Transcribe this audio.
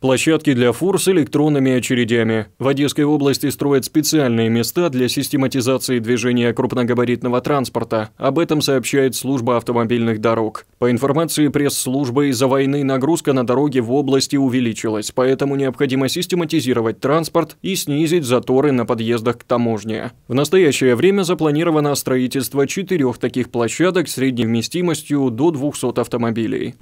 Площадки для фур с электронными очередями. В Одесской области строят специальные места для систематизации движения крупногабаритного транспорта. Об этом сообщает служба автомобильных дорог. По информации пресс-службы, из-за войны нагрузка на дороги в области увеличилась, поэтому необходимо систематизировать транспорт и снизить заторы на подъездах к таможне. В настоящее время запланировано строительство четырех таких площадок с средней вместимостью до 200 автомобилей.